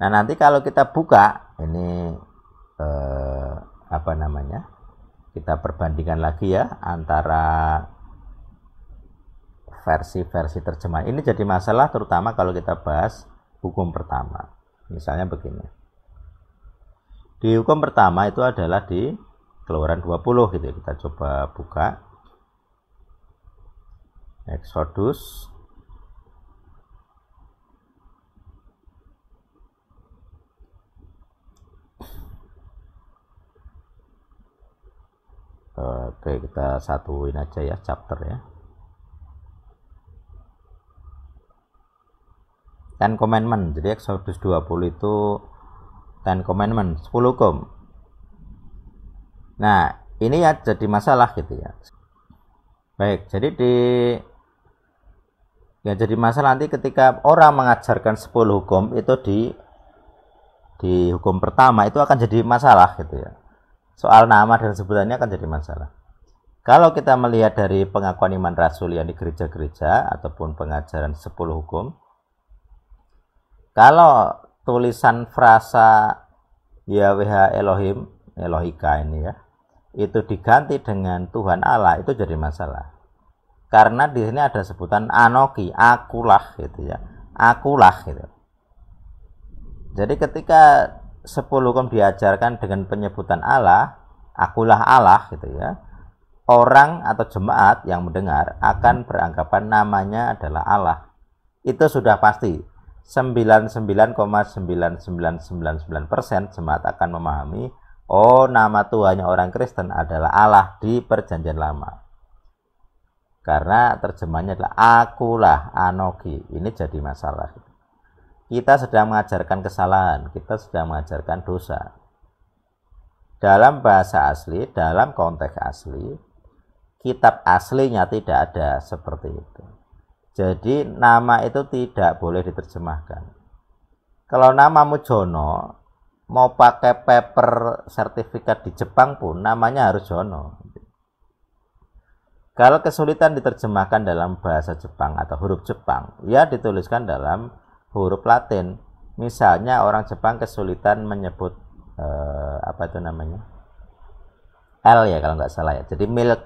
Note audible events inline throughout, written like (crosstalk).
Nah, nanti kalau kita buka ini eh, apa namanya? Kita perbandingkan lagi ya antara versi-versi terjemahan. Ini jadi masalah terutama kalau kita bahas hukum pertama. Misalnya begini. Di hukum pertama itu adalah di keluaran 20 gitu. Ya. Kita coba buka Exodus Eh, oke, kita satuin aja ya chapter ya. Ten Commandment. Jadi Exodus 20 itu Ten Commandment, 10 hukum. Nah, ini ya jadi masalah gitu ya. Baik, jadi di ya jadi masalah nanti ketika orang mengajarkan 10 hukum itu di di hukum pertama itu akan jadi masalah gitu ya soal nama dan sebutannya akan jadi masalah. Kalau kita melihat dari pengakuan iman rasul yang di gereja-gereja ataupun pengajaran 10 hukum, kalau tulisan frasa Yahweh Elohim, Elohika ini ya, itu diganti dengan Tuhan Allah itu jadi masalah. Karena di sini ada sebutan anoki, akulah gitu ya. Akulah gitu. Jadi ketika sepuluh kom kan diajarkan dengan penyebutan Allah, akulah Allah gitu ya. Orang atau jemaat yang mendengar akan beranggapan namanya adalah Allah. Itu sudah pasti. 99,9999% jemaat akan memahami, oh nama Tuhannya orang Kristen adalah Allah di perjanjian lama. Karena terjemahnya adalah akulah anoki. Ini jadi masalah. gitu kita sedang mengajarkan kesalahan, kita sedang mengajarkan dosa. Dalam bahasa asli, dalam konteks asli, kitab aslinya tidak ada seperti itu. Jadi nama itu tidak boleh diterjemahkan. Kalau nama Mujono mau pakai paper sertifikat di Jepang pun namanya harus Jono. Kalau kesulitan diterjemahkan dalam bahasa Jepang atau huruf Jepang, ya dituliskan dalam huruf Latin. Misalnya orang Jepang kesulitan menyebut eh, apa itu namanya L ya kalau nggak salah ya. Jadi milk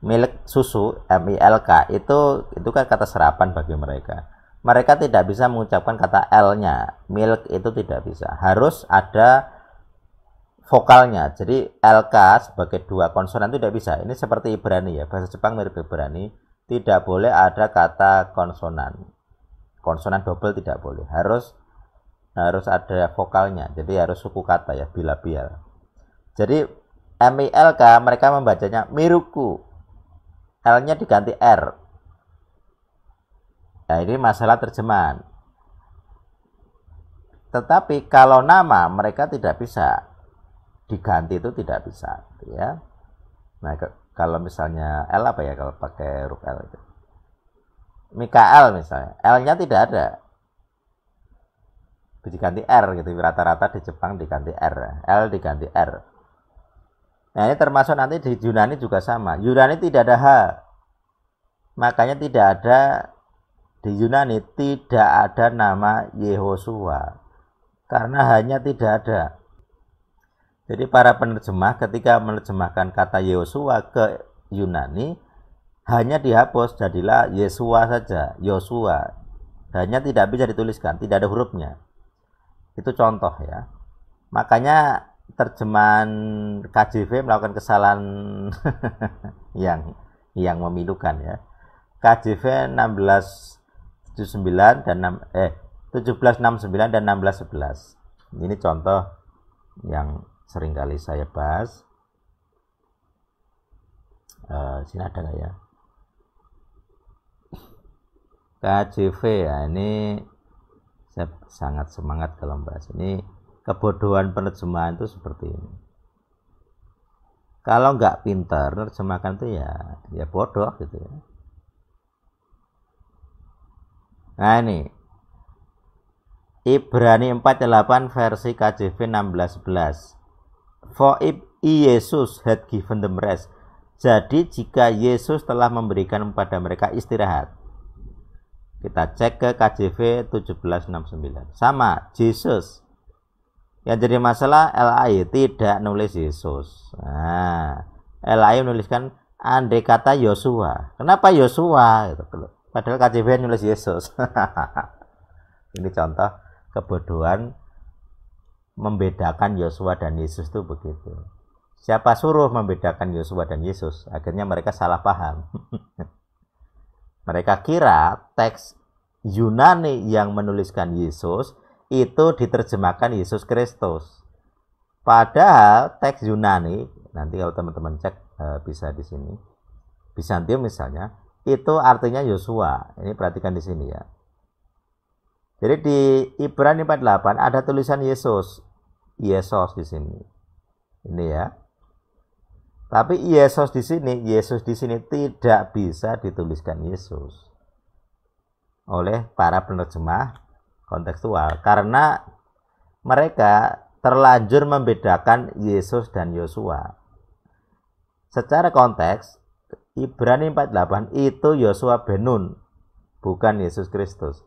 milk susu M I L K itu itu kan kata serapan bagi mereka. Mereka tidak bisa mengucapkan kata L-nya. Milk itu tidak bisa. Harus ada vokalnya. Jadi LK sebagai dua konsonan itu tidak bisa. Ini seperti Ibrani ya. Bahasa Jepang mirip Ibrani. Tidak boleh ada kata konsonan konsonan double tidak boleh harus harus ada vokalnya jadi harus suku kata ya bila bilabial jadi MILK mereka membacanya miruku L-nya diganti R nah ini masalah terjemahan tetapi kalau nama mereka tidak bisa diganti itu tidak bisa gitu ya nah kalau misalnya L apa ya kalau pakai huruf L itu Mikael misalnya, L-nya tidak ada. Diganti R gitu, rata-rata di Jepang diganti R, L diganti R. Nah ini termasuk nanti di Yunani juga sama. Yunani tidak ada H, makanya tidak ada di Yunani tidak ada nama Yehoshua karena hanya tidak ada. Jadi para penerjemah ketika menerjemahkan kata Yehoshua ke Yunani hanya dihapus jadilah Yesua saja, Yosua. Hanya tidak bisa dituliskan, tidak ada hurufnya. Itu contoh ya. Makanya terjemahan KJV melakukan kesalahan (laughs) yang yang memilukan ya. KJV 1679 dan 6, eh 1769 dan 1611. Ini contoh yang seringkali saya bahas. Uh, sini ada nggak ya? KJV ya ini saya sangat semangat kalau membahas ini kebodohan penerjemahan itu seperti ini kalau nggak pintar nerjemahkan itu ya ya bodoh gitu ya nah ini Ibrani 48 ya, versi KJV 1611 for if Yesus had given them rest jadi jika Yesus telah memberikan kepada mereka istirahat kita cek ke KJV 1769. Sama, Jesus. Yang jadi masalah LAI tidak nulis Yesus. Nah, LAI menuliskan andai kata Yosua. Kenapa Yosua? Gitu. Padahal KJV nulis Yesus. (laughs) Ini contoh kebodohan membedakan Yosua dan Yesus itu begitu. Siapa suruh membedakan Yosua dan Yesus? Akhirnya mereka salah paham. (laughs) Mereka kira teks Yunani yang menuliskan Yesus itu diterjemahkan Yesus Kristus. Padahal teks Yunani, nanti kalau teman-teman cek eh, bisa di sini, Bizantium misalnya, itu artinya Yosua. Ini perhatikan di sini ya. Jadi di Ibrani 48 ada tulisan Yesus, Yesus di sini. Ini ya. Tapi Yesus di sini, Yesus di sini tidak bisa dituliskan Yesus oleh para penerjemah kontekstual karena mereka terlanjur membedakan Yesus dan Yosua. Secara konteks Ibrani 48 itu Yosua Benun, bukan Yesus Kristus.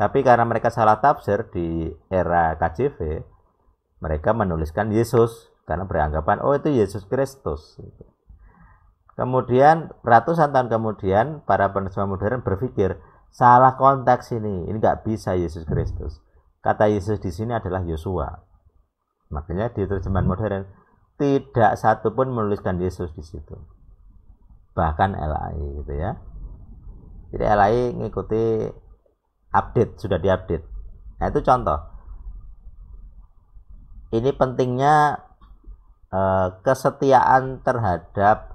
Tapi karena mereka salah tafsir di era KJV, mereka menuliskan Yesus karena beranggapan oh itu Yesus Kristus kemudian ratusan tahun kemudian para penerjemah modern berpikir salah konteks ini ini nggak bisa Yesus Kristus kata Yesus di sini adalah Yosua makanya di terjemahan modern tidak satu pun menuliskan Yesus di situ bahkan LAI gitu ya jadi LAI ngikuti update sudah diupdate nah itu contoh ini pentingnya Eh, kesetiaan terhadap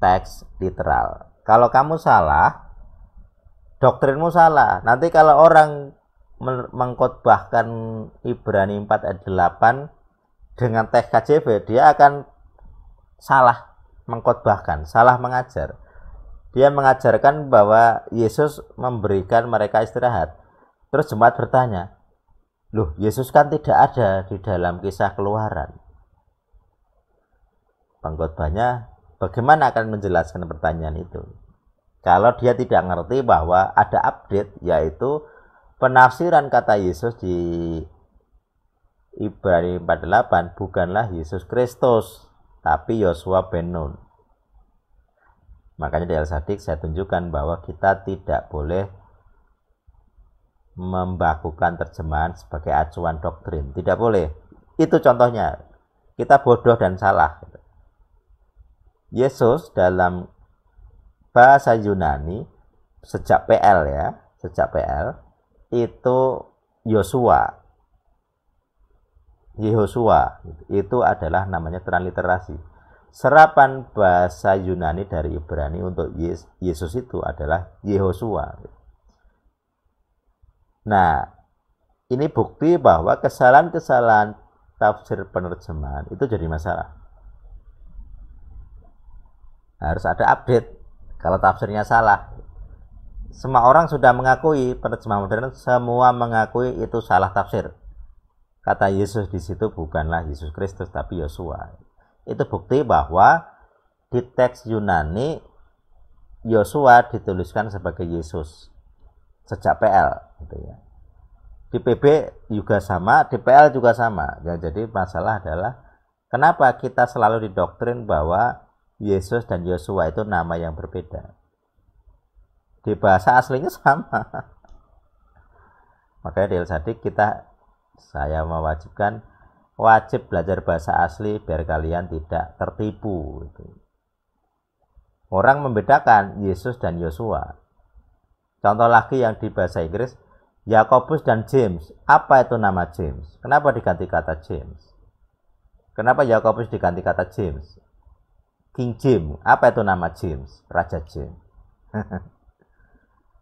teks literal. Kalau kamu salah, doktrinmu salah. Nanti kalau orang mengkotbahkan Ibrani 4 ayat 8 dengan teks KJV, dia akan salah mengkotbahkan, salah mengajar. Dia mengajarkan bahwa Yesus memberikan mereka istirahat. Terus jemaat bertanya, "Loh, Yesus kan tidak ada di dalam kisah keluaran." Bang bagaimana akan menjelaskan pertanyaan itu? Kalau dia tidak ngerti bahwa ada update yaitu penafsiran kata Yesus di Ibrani 48 bukanlah Yesus Kristus tapi Yosua ben Nun. Makanya di al saya tunjukkan bahwa kita tidak boleh membakukan terjemahan sebagai acuan doktrin. Tidak boleh. Itu contohnya. Kita bodoh dan salah. Gitu. Yesus dalam bahasa Yunani sejak PL ya, sejak PL itu Yosua. Yehosua itu adalah namanya transliterasi. Serapan bahasa Yunani dari Ibrani untuk Yesus itu adalah Yehosua. Nah, ini bukti bahwa kesalahan-kesalahan tafsir penerjemahan itu jadi masalah harus ada update kalau tafsirnya salah semua orang sudah mengakui penerjemah modern semua mengakui itu salah tafsir kata Yesus di situ bukanlah Yesus Kristus tapi Yosua itu bukti bahwa di teks Yunani Yosua dituliskan sebagai Yesus sejak PL gitu ya di PB juga sama di PL juga sama ya, jadi masalah adalah kenapa kita selalu didoktrin bahwa Yesus dan Yosua itu nama yang berbeda. Di bahasa aslinya sama. Makanya di Sadik kita saya mewajibkan wajib belajar bahasa asli biar kalian tidak tertipu. Gitu. Orang membedakan Yesus dan Yosua. Contoh lagi yang di bahasa Inggris, Yakobus dan James. Apa itu nama James? Kenapa diganti kata James? Kenapa Yakobus diganti kata James? King James. Apa itu nama James? Raja James. (laughs)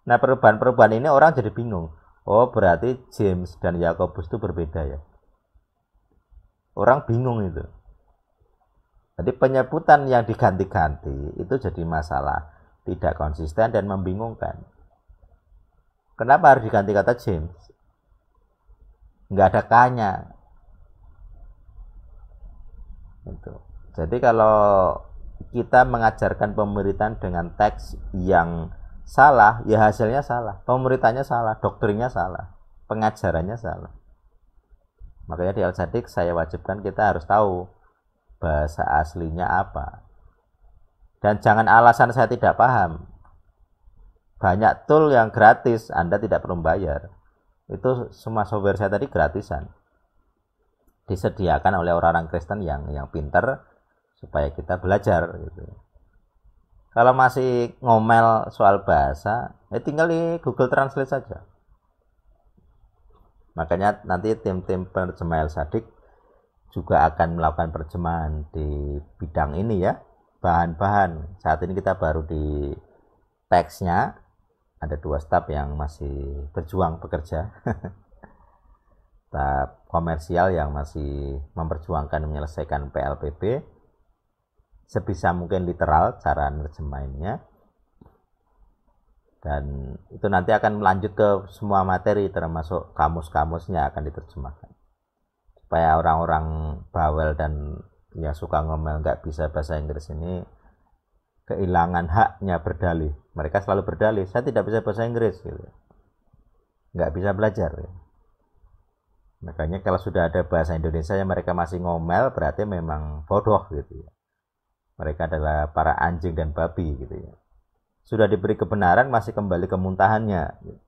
nah perubahan-perubahan ini orang jadi bingung. Oh berarti James dan Yakobus itu berbeda ya. Orang bingung itu. Jadi penyebutan yang diganti-ganti itu jadi masalah tidak konsisten dan membingungkan. Kenapa harus diganti kata James? Enggak ada kanya. Jadi kalau kita mengajarkan pemerintahan dengan teks yang salah, ya hasilnya salah, pemerintahnya salah, doktrinnya salah, pengajarannya salah. Makanya di al saya wajibkan kita harus tahu bahasa aslinya apa. Dan jangan alasan saya tidak paham. Banyak tool yang gratis, Anda tidak perlu bayar. Itu semua software saya tadi gratisan. Disediakan oleh orang-orang Kristen yang yang pintar supaya kita belajar gitu. Kalau masih ngomel soal bahasa, ya tinggal di Google Translate saja. Makanya nanti tim-tim penerjemah El Sadik juga akan melakukan perjemahan di bidang ini ya, bahan-bahan. Saat ini kita baru di teksnya, ada dua staf yang masih berjuang bekerja. (laughs) staf komersial yang masih memperjuangkan menyelesaikan PLPP sebisa mungkin literal cara nerjemahinnya dan itu nanti akan melanjut ke semua materi termasuk kamus-kamusnya akan diterjemahkan supaya orang-orang bawel dan yang suka ngomel nggak bisa bahasa Inggris ini kehilangan haknya berdalih mereka selalu berdalih saya tidak bisa bahasa Inggris gitu nggak bisa belajar ya. makanya kalau sudah ada bahasa Indonesia yang mereka masih ngomel berarti memang bodoh gitu ya mereka adalah para anjing dan babi gitu ya. Sudah diberi kebenaran masih kembali ke muntahannya. Gitu.